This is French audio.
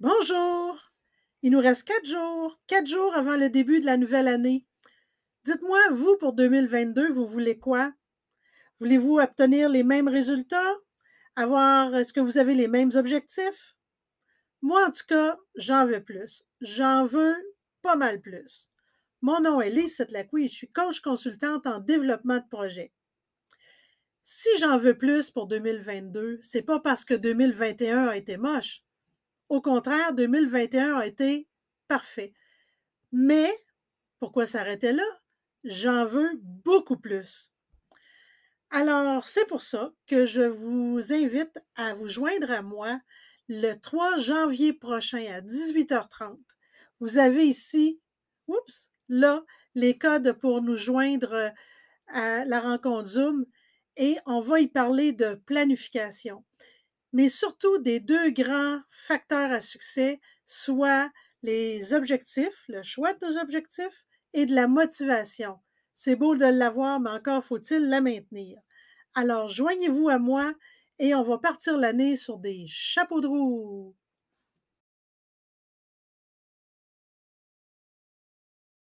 Bonjour! Il nous reste quatre jours, quatre jours avant le début de la nouvelle année. Dites-moi, vous, pour 2022, vous voulez quoi? Voulez-vous obtenir les mêmes résultats? Avoir, est-ce que vous avez les mêmes objectifs? Moi, en tout cas, j'en veux plus. J'en veux pas mal plus. Mon nom est Lise Setlacoui je suis coach consultante en développement de projet. Si j'en veux plus pour 2022, c'est pas parce que 2021 a été moche. Au contraire, 2021 a été parfait. Mais pourquoi s'arrêter là? J'en veux beaucoup plus. Alors, c'est pour ça que je vous invite à vous joindre à moi le 3 janvier prochain à 18h30. Vous avez ici, oups, là, les codes pour nous joindre à la rencontre Zoom et on va y parler de planification mais surtout des deux grands facteurs à succès, soit les objectifs, le choix de nos objectifs et de la motivation. C'est beau de l'avoir, mais encore faut-il la maintenir. Alors, joignez-vous à moi et on va partir l'année sur des chapeaux de roue.